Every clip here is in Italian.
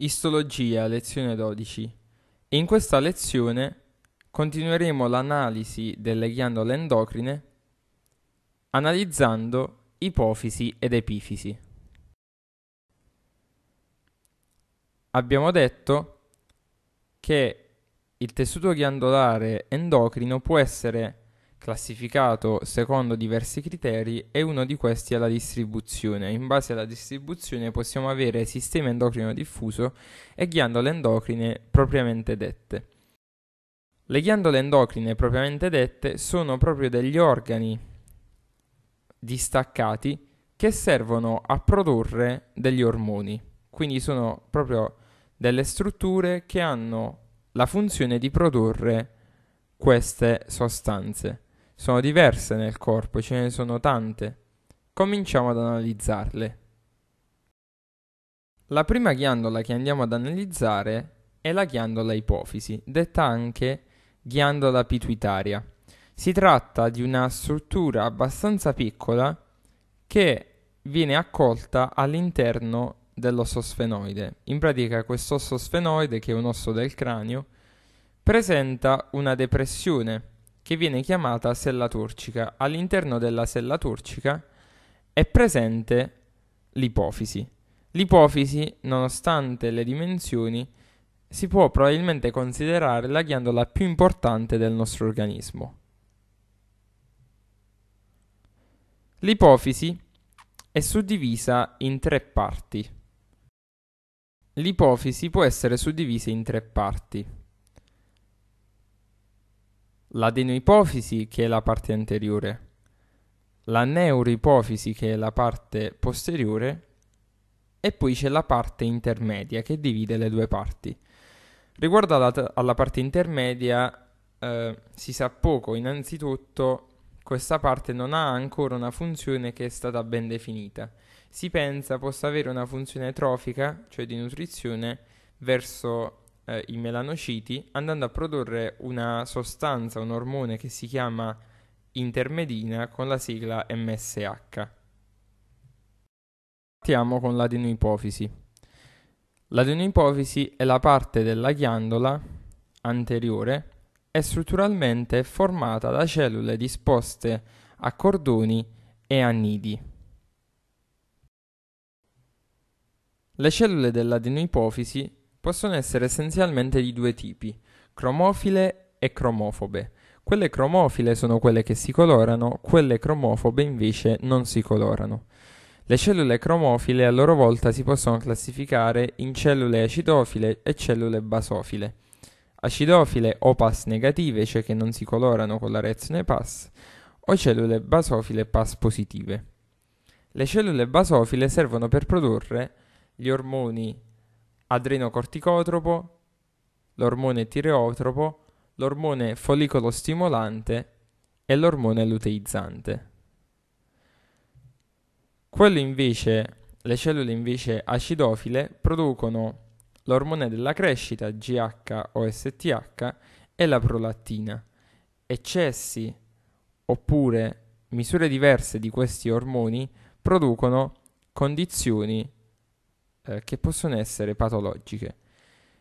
Istologia, lezione 12. In questa lezione continueremo l'analisi delle ghiandole endocrine analizzando ipofisi ed epifisi. Abbiamo detto che il tessuto ghiandolare endocrino può essere classificato secondo diversi criteri e uno di questi è la distribuzione. In base alla distribuzione possiamo avere sistema endocrino diffuso e ghiandole endocrine propriamente dette. Le ghiandole endocrine propriamente dette sono proprio degli organi distaccati che servono a produrre degli ormoni, quindi sono proprio delle strutture che hanno la funzione di produrre queste sostanze sono diverse nel corpo, ce ne sono tante. Cominciamo ad analizzarle. La prima ghiandola che andiamo ad analizzare è la ghiandola ipofisi, detta anche ghiandola pituitaria. Si tratta di una struttura abbastanza piccola che viene accolta all'interno dell'osso sfenoide. In pratica questo osso sfenoide, che è un osso del cranio, presenta una depressione che viene chiamata sella turcica. All'interno della sella turcica è presente l'ipofisi. L'ipofisi, nonostante le dimensioni, si può probabilmente considerare la ghiandola più importante del nostro organismo. L'ipofisi è suddivisa in tre parti. L'ipofisi può essere suddivisa in tre parti l'adenoipofisi che è la parte anteriore, la neuroipofisi che è la parte posteriore e poi c'è la parte intermedia che divide le due parti. Riguardo alla, alla parte intermedia eh, si sa poco, innanzitutto questa parte non ha ancora una funzione che è stata ben definita. Si pensa possa avere una funzione trofica, cioè di nutrizione, verso eh, i melanociti andando a produrre una sostanza, un ormone che si chiama intermedina con la sigla MSH. Partiamo con l'adenoipofisi. L'adenoipofisi è la parte della ghiandola anteriore, è strutturalmente formata da cellule disposte a cordoni e a nidi. Le cellule dell'adenoipofisi Possono essere essenzialmente di due tipi, cromofile e cromofobe. Quelle cromofile sono quelle che si colorano, quelle cromofobe invece non si colorano. Le cellule cromofile a loro volta si possono classificare in cellule acidofile e cellule basofile. Acidofile o pass negative, cioè che non si colorano con la reazione pass, o cellule basofile pass positive. Le cellule basofile servono per produrre gli ormoni adrenocorticotropo, l'ormone tireotropo, l'ormone follicolo stimolante e l'ormone luteizzante. Quello invece, le cellule invece acidofile producono l'ormone della crescita GH o STH e la prolattina. Eccessi oppure misure diverse di questi ormoni producono condizioni eh, che possono essere patologiche.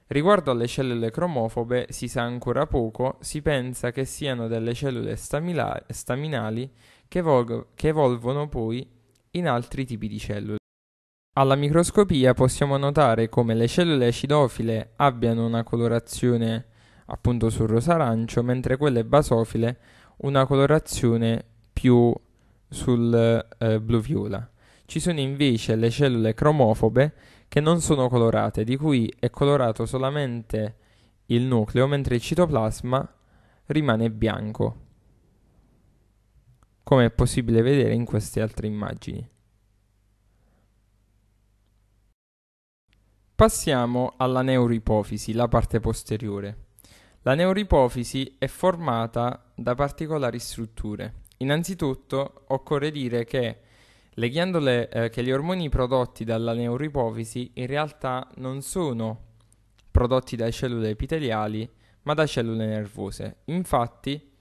Riguardo alle cellule cromofobe si sa ancora poco, si pensa che siano delle cellule stamila- staminali che, evol- che evolvono poi in altri tipi di cellule. Alla microscopia possiamo notare come le cellule acidofile abbiano una colorazione appunto sul arancio, mentre quelle basofile una colorazione più sul eh, blu-viola. Ci sono invece le cellule cromofobe che non sono colorate, di cui è colorato solamente il nucleo, mentre il citoplasma rimane bianco, come è possibile vedere in queste altre immagini. Passiamo alla neuroipofisi, la parte posteriore. La neuroipofisi è formata da particolari strutture. Innanzitutto occorre dire che le ghiandole eh, che gli ormoni prodotti dalla neuroipofisi in realtà non sono prodotti da cellule epiteliali, ma da cellule nervose. Infatti,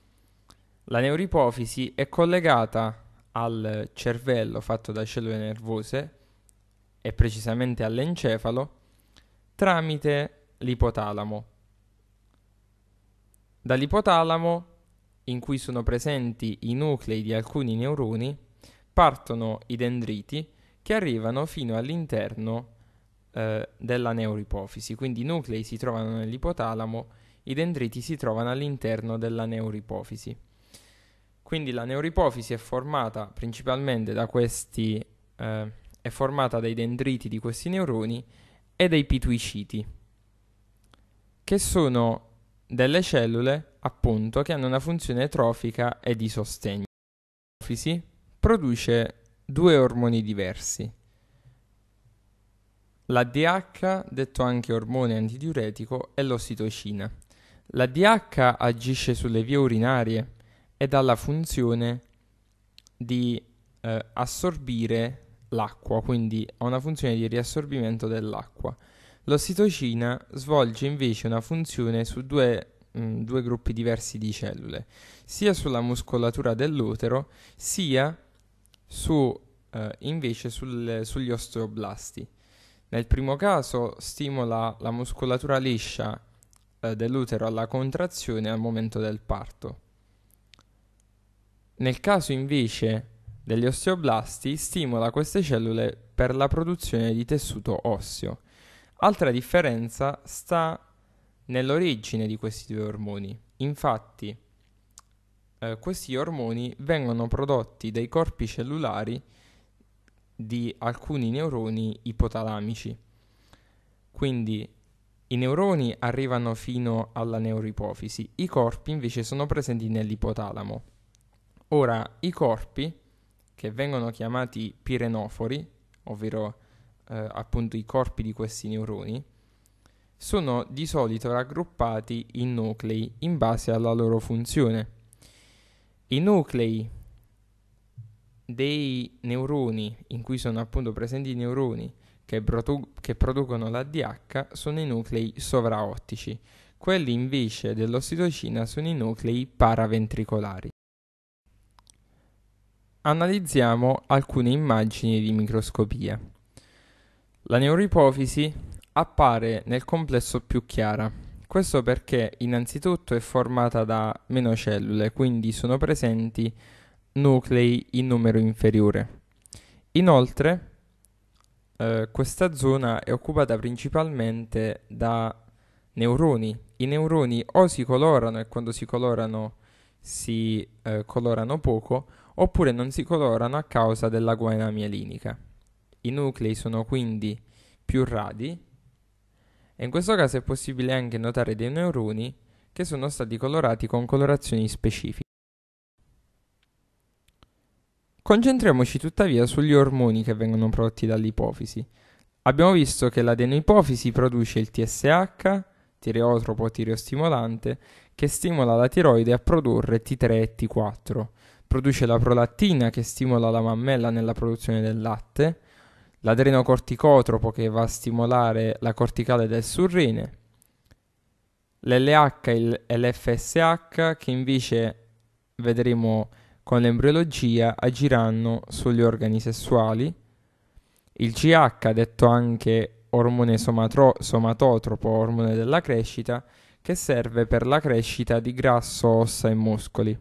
la neuroipofisi è collegata al cervello fatto da cellule nervose e precisamente all'encefalo tramite l'ipotalamo. Dall'ipotalamo, in cui sono presenti i nuclei di alcuni neuroni, partono i dendriti che arrivano fino all'interno eh, della neuroipofisi. quindi i nuclei si trovano nell'ipotalamo, i dendriti si trovano all'interno della neuroipofisi. Quindi la neuroipofisi è formata principalmente da questi, eh, è formata dai dendriti di questi neuroni e dai pituiciti, che sono delle cellule appunto che hanno una funzione trofica e di sostegno produce due ormoni diversi. La DH, detto anche ormone antidiuretico, e l'ossitocina. La DH agisce sulle vie urinarie ed ha la funzione di eh, assorbire l'acqua, quindi ha una funzione di riassorbimento dell'acqua. L'ossitocina svolge invece una funzione su due, mh, mm, due gruppi diversi di cellule, sia sulla muscolatura dell'utero sia su, eh, invece sul, sugli osteoblasti. Nel primo caso stimola la muscolatura liscia eh, dell'utero alla contrazione al momento del parto. Nel caso invece degli osteoblasti stimola queste cellule per la produzione di tessuto osseo. Altra differenza sta nell'origine di questi due ormoni. Infatti, eh, questi ormoni vengono prodotti dai corpi cellulari di alcuni neuroni ipotalamici. Quindi i neuroni arrivano fino alla neuroipofisi, i corpi invece sono presenti nell'ipotalamo. Ora, i corpi, che vengono chiamati pirenofori, ovvero eh, appunto i corpi di questi neuroni, sono di solito raggruppati in nuclei in base alla loro funzione. I nuclei dei neuroni in cui sono appunto presenti i neuroni che, produ- che producono l'ADH sono i nuclei sovraottici, quelli invece dell'ossitocina sono i nuclei paraventricolari. Analizziamo alcune immagini di microscopia. La neuroipofisi appare nel complesso più chiara, questo perché innanzitutto è formata da meno cellule, quindi sono presenti nuclei in numero inferiore. Inoltre eh, questa zona è occupata principalmente da neuroni. I neuroni o si colorano e quando si colorano si eh, colorano poco oppure non si colorano a causa della guaina mielinica. I nuclei sono quindi più radi, e in questo caso è possibile anche notare dei neuroni che sono stati colorati con colorazioni specifiche. Concentriamoci tuttavia sugli ormoni che vengono prodotti dall'ipofisi. Abbiamo visto che l'adenoipofisi produce il TSH, tireotropo tireostimolante, che stimola la tiroide a produrre T3 e T4. Produce la prolattina che stimola la mammella nella produzione del latte l'adrenocorticotropo che va a stimolare la corticale del surrine, l'LH e l'FSH che invece vedremo con l'embriologia agiranno sugli organi sessuali, il CH detto anche ormone somatro- somatotropo, ormone della crescita, che serve per la crescita di grasso, ossa e muscoli.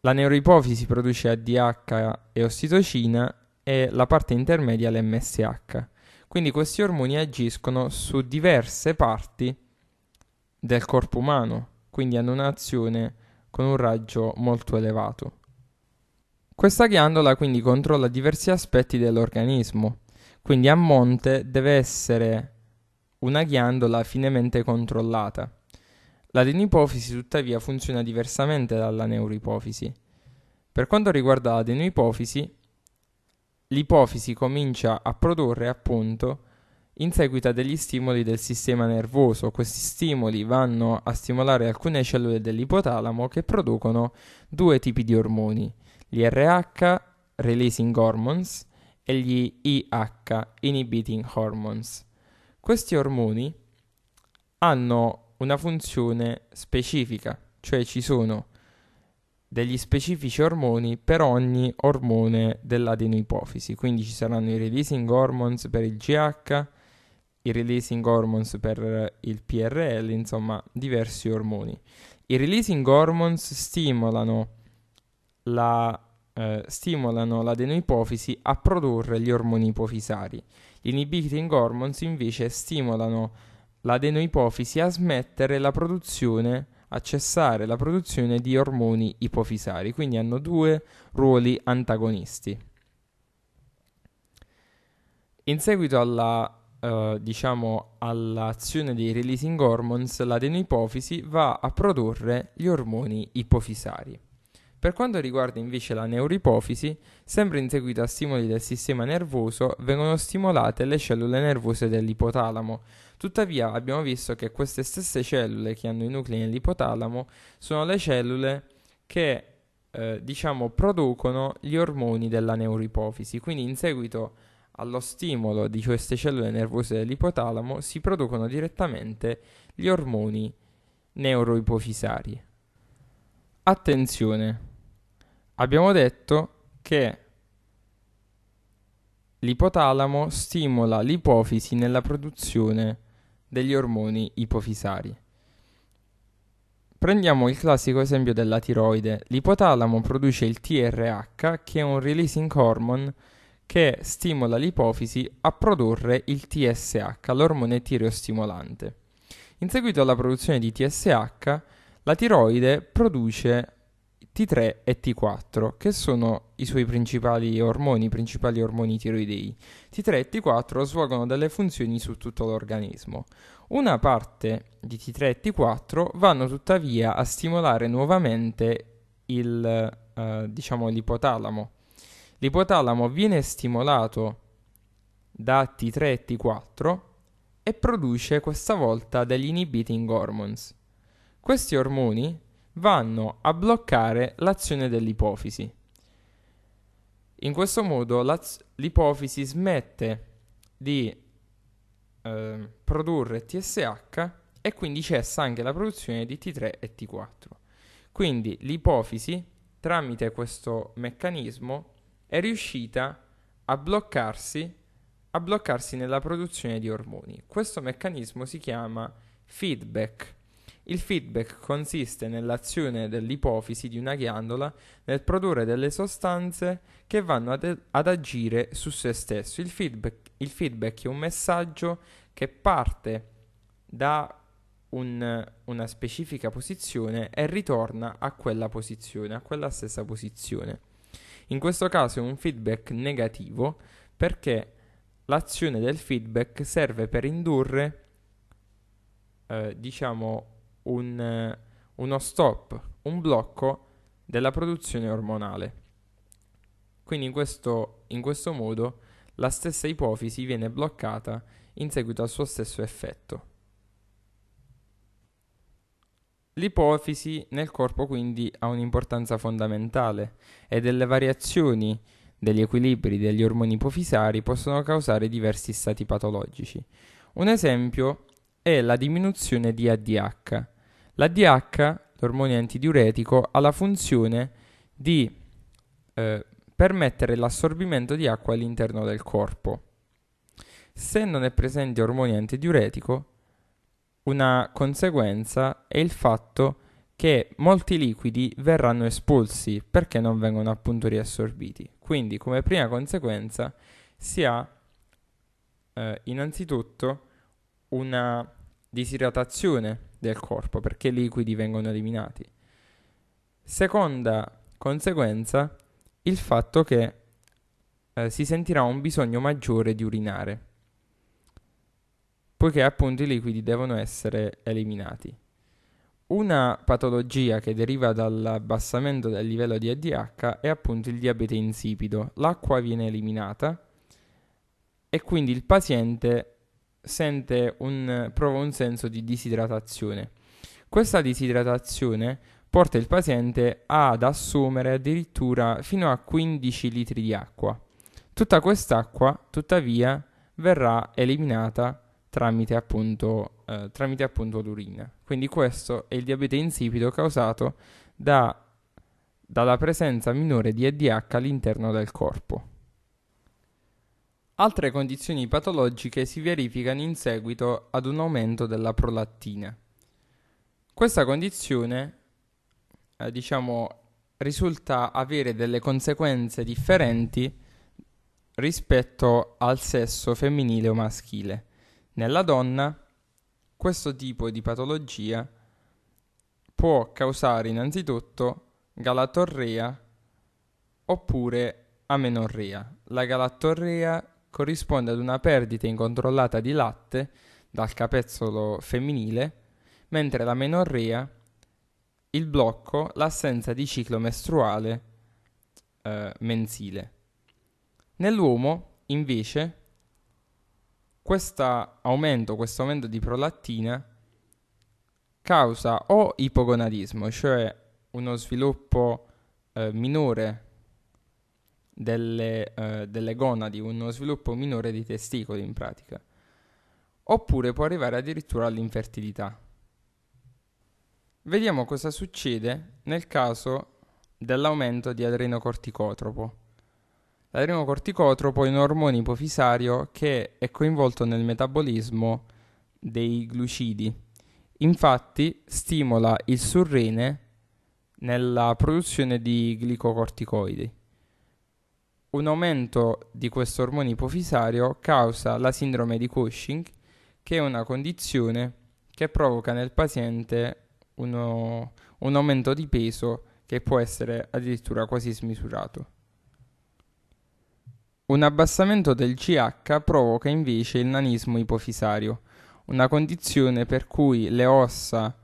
La neuroipofisi produce ADH e ossitocina e la parte intermedia l'MSH. Quindi questi ormoni agiscono su diverse parti del corpo umano, quindi hanno un'azione con un raggio molto elevato. Questa ghiandola quindi controlla diversi aspetti dell'organismo, quindi a monte deve essere una ghiandola finemente controllata. L'adenipofisi tuttavia funziona diversamente dalla neuroipofisi. Per quanto riguarda l'adenoipofisi, l'ipofisi comincia a produrre appunto in seguito a degli stimoli del sistema nervoso. Questi stimoli vanno a stimolare alcune cellule dell'ipotalamo che producono due tipi di ormoni, gli RH, releasing hormones, e gli IH, inhibiting hormones. Questi ormoni hanno una funzione specifica, cioè ci sono degli specifici ormoni per ogni ormone dell'adenoipofisi. Quindi ci saranno i releasing hormones per il GH, i releasing hormones per il PRL, insomma diversi ormoni. I releasing hormones stimolano, la, eh, stimolano l'adenoipofisi a produrre gli ormoni ipofisari. Gli inhibiting hormones invece stimolano l'adenoipofisi a smettere la produzione a cessare la produzione di ormoni ipofisari, quindi hanno due ruoli antagonisti. In seguito alla Uh, diciamo all'azione dei releasing hormones, l'adenoipofisi va a produrre gli ormoni ipofisari. Per quanto riguarda invece la neuroipofisi, sempre in seguito a stimoli del sistema nervoso vengono stimolate le cellule nervose dell'ipotalamo. Tuttavia abbiamo visto che queste stesse cellule che hanno i nuclei nell'ipotalamo sono le cellule che eh, diciamo producono gli ormoni della neuroipofisi. Quindi in seguito allo stimolo di queste cellule nervose dell'ipotalamo si producono direttamente gli ormoni neuroipofisari. Attenzione! abbiamo detto che l'ipotalamo stimola l'ipofisi nella produzione degli ormoni ipofisari. Prendiamo il classico esempio della tiroide. L'ipotalamo produce il TRH, che è un releasing hormone che stimola l'ipofisi a produrre il TSH, l'ormone tireostimolante. In seguito alla produzione di TSH, la tiroide produce T3 e T4, che sono i suoi principali ormoni, i principali ormoni tiroidei. T3 e T4 svolgono delle funzioni su tutto l'organismo. Una parte di T3 e T4 vanno tuttavia a stimolare nuovamente il, eh, diciamo, l'ipotalamo. L'ipotalamo viene stimolato da T3 e T4 e produce questa volta degli inhibiting hormones. Questi ormoni vanno a bloccare l'azione dell'ipofisi. In questo modo l'ipofisi smette di eh, produrre TSH e quindi cessa anche la produzione di T3 e T4. Quindi l'ipofisi, tramite questo meccanismo, è riuscita a bloccarsi, a bloccarsi nella produzione di ormoni. Questo meccanismo si chiama feedback il feedback consiste nell'azione dell'ipofisi di una ghiandola nel produrre delle sostanze che vanno ad, ad agire su se stesso. Il feedback, il feedback, è un messaggio che parte da un, una specifica posizione e ritorna a quella posizione, a quella stessa posizione. In questo caso è un feedback negativo perché l'azione del feedback serve per indurre, eh, diciamo, un, uno stop, un blocco della produzione ormonale. Quindi in questo, in questo modo la stessa ipofisi viene bloccata in seguito al suo stesso effetto. L'ipofisi nel corpo quindi ha un'importanza fondamentale e delle variazioni degli equilibri degli ormoni ipofisari possono causare diversi stati patologici. Un esempio è la diminuzione di ADH. L'ADH, l'ormone antidiuretico, ha la funzione di eh, permettere l'assorbimento di acqua all'interno del corpo. Se non è presente ormone antidiuretico, una conseguenza è il fatto che molti liquidi verranno espulsi perché non vengono appunto riassorbiti. Quindi, come prima conseguenza, si ha eh, innanzitutto una disidratazione del corpo perché i liquidi vengono eliminati. Seconda conseguenza, il fatto che eh, si sentirà un bisogno maggiore di urinare, poiché appunto i liquidi devono essere eliminati. Una patologia che deriva dall'abbassamento del livello di ADH è appunto il diabete insipido. L'acqua viene eliminata e quindi il paziente sente un, prova un senso di disidratazione. Questa disidratazione porta il paziente ad assumere addirittura fino a 15 litri di acqua. Tutta quest'acqua, tuttavia, verrà eliminata tramite appunto, eh, tramite appunto l'urina. Quindi questo è il diabete insipido causato da, dalla presenza minore di EDH all'interno del corpo. Altre condizioni patologiche si verificano in seguito ad un aumento della prolattina. Questa condizione eh, diciamo, risulta avere delle conseguenze differenti rispetto al sesso femminile o maschile. Nella donna questo tipo di patologia può causare innanzitutto galatorrea oppure amenorrea. La galatorrea corrisponde ad una perdita incontrollata di latte dal capezzolo femminile, mentre la menorrea, il blocco, l'assenza di ciclo mestruale eh, mensile. Nell'uomo, invece, questo aumento, questo aumento di prolattina causa o ipogonadismo, cioè uno sviluppo eh, minore delle, eh, delle gonadi, uno sviluppo minore dei testicoli in pratica. Oppure può arrivare addirittura all'infertilità. Vediamo cosa succede nel caso dell'aumento di adrenocorticotropo. L'adrenocorticotropo è un ormone ipofisario che è coinvolto nel metabolismo dei glucidi. Infatti stimola il surrene nella produzione di glicocorticoidi un aumento di questo ormone ipofisario causa la sindrome di Cushing, che è una condizione che provoca nel paziente uno, un aumento di peso che può essere addirittura quasi smisurato. Un abbassamento del CH provoca invece il nanismo ipofisario, una condizione per cui le ossa,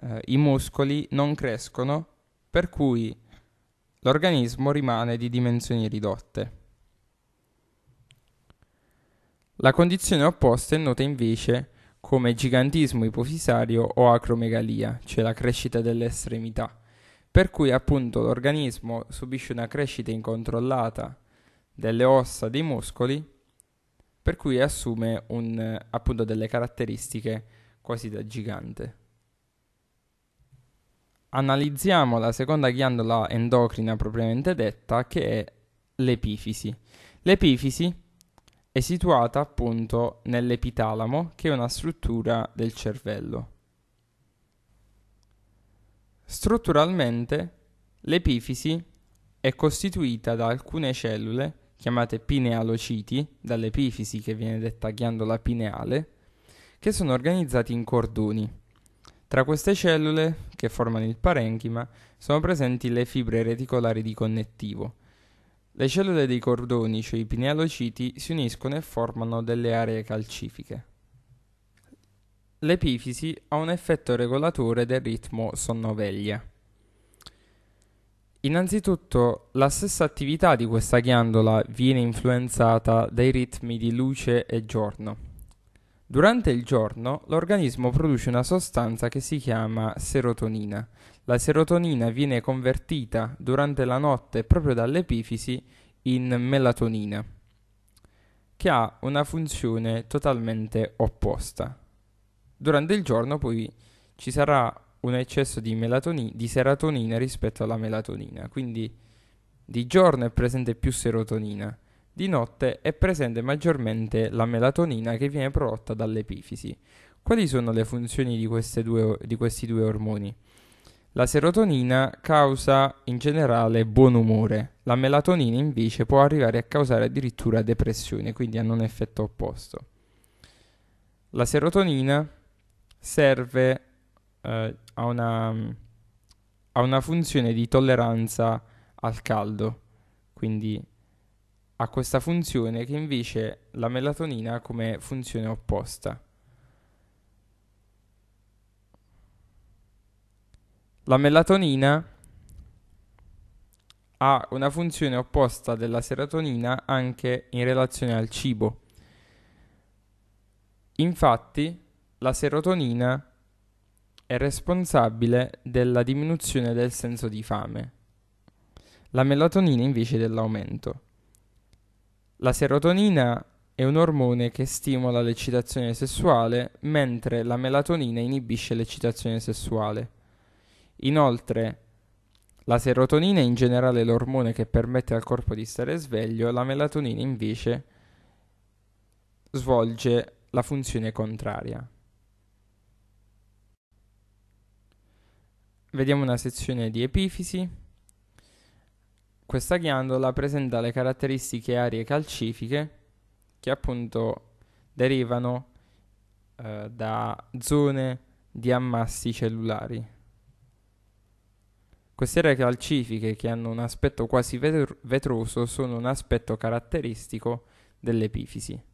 eh, i muscoli non crescono, per cui l'organismo rimane di dimensioni ridotte. La condizione opposta è nota invece come gigantismo ipofisario o acromegalia, cioè la crescita delle estremità, per cui appunto l'organismo subisce una crescita incontrollata delle ossa, dei muscoli, per cui assume un, appunto delle caratteristiche quasi da gigante analizziamo la seconda ghiandola endocrina propriamente detta che è l'epifisi. L'epifisi è situata appunto nell'epitalamo che è una struttura del cervello. Strutturalmente l'epifisi è costituita da alcune cellule chiamate pinealociti, dall'epifisi che viene detta ghiandola pineale, che sono organizzati in cordoni. Tra queste cellule, che formano il parenchima, sono presenti le fibre reticolari di connettivo. Le cellule dei cordoni, cioè i pinealociti, si uniscono e formano delle aree calcifiche. L'epifisi ha un effetto regolatore del ritmo sonnoveglia. Innanzitutto, la stessa attività di questa ghiandola viene influenzata dai ritmi di luce e giorno. Durante il giorno l'organismo produce una sostanza che si chiama serotonina. La serotonina viene convertita durante la notte proprio dall'epifisi in melatonina, che ha una funzione totalmente opposta. Durante il giorno poi ci sarà un eccesso di, melatoni- di serotonina rispetto alla melatonina, quindi di giorno è presente più serotonina, di notte è presente maggiormente la melatonina che viene prodotta dall'epifisi. Quali sono le funzioni di, due, di questi due ormoni? La serotonina causa in generale buon umore, la melatonina invece può arrivare a causare addirittura depressione, quindi hanno un effetto opposto. La serotonina serve eh, a, una, a una funzione di tolleranza al caldo, quindi ha questa funzione che invece la melatonina ha come funzione opposta. La melatonina ha una funzione opposta della serotonina anche in relazione al cibo. Infatti, la serotonina è responsabile della diminuzione del senso di fame, la melatonina invece dell'aumento. La serotonina è un ormone che stimola l'eccitazione sessuale, mentre la melatonina inibisce l'eccitazione sessuale. Inoltre, la serotonina è in generale l'ormone che permette al corpo di stare sveglio, la melatonina invece svolge la funzione contraria. Vediamo una sezione di epifisi questa ghiandola presenta le caratteristiche arie calcifiche che appunto derivano eh, da zone di ammassi cellulari. Queste aree calcifiche che hanno un aspetto quasi vetru- vetroso sono un aspetto caratteristico dell'epifisi.